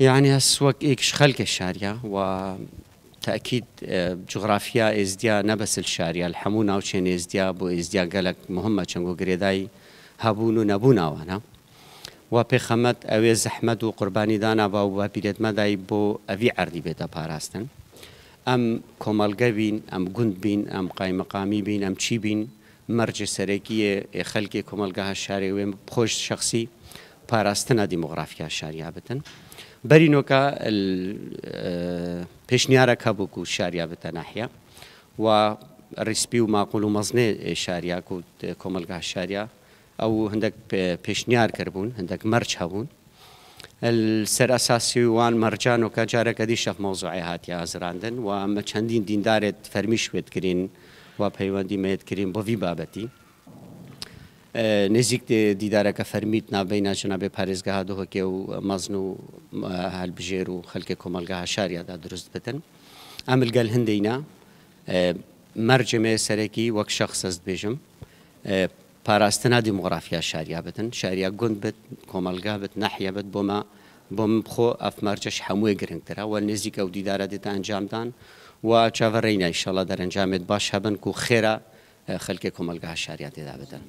يعني هسوك إيكش خلق الشارية وتأكيد جغرافيا إزديا نبس الشارية الحمونا وشين إزديا بو إزديا قلق مهمة چنگو قريداي هبونو نبونا وانا و پیخمت اوی زحمت و قربانی دانا با و پیرت مدای بو اوی عردی بیتا پاراستن ام کۆمەلگە بین ئەم گوند بین ئەم قایمەقامی بین ئەم چی بین مەرج سەرەکیە خەلکی کۆمەلگەها شارێ وێم خۆش شخصی پاراستنا دیموغرافیا شاریا بتن برینۆکە پێشنیارە هەبووک و شاریا بتە ناحیا و ریسپی و ماقول و مەزنێ شاریاک و کۆمەلگا شاریا ئەو هەندێک پێشنیار کردبوون هەندێک مەرج هەبوون سەر ئەساسی وان مەرجانۆکە جارەکە دیشەف مۆزوعی هاتی ئازراندن و ئەمە چەندین دیندارێت فەرمی شوێتکردین و پەیوەندی مێتکردین بۆ وی بابەتی نزیک دیدارەکە فەرمیت نابین ناچنابێ پارێزگەها دۆهکێ و مەزن و هەلبژێر و خەلکە کۆمەلگەها شاریادا دروست بتن ئەملگەل هەندەینا مەرجمێ سەرەکی وەک شخصەست بێژم پاراستنا دیمۆغرافیا شاریا بتن شاریا گوند بت کۆمەلگا بت نەحە بت بۆمە بۆم خۆ ئەفمەرجەش هەمووی گرنگترا و نزیکە و دیدارە دیتا ئەنجامدان و چاوەڕێینە ئیشەڵە دەرەنجامێت باش هەبن و خێرا خەلکێک کۆمەلگا شاریا تێدا بدەن.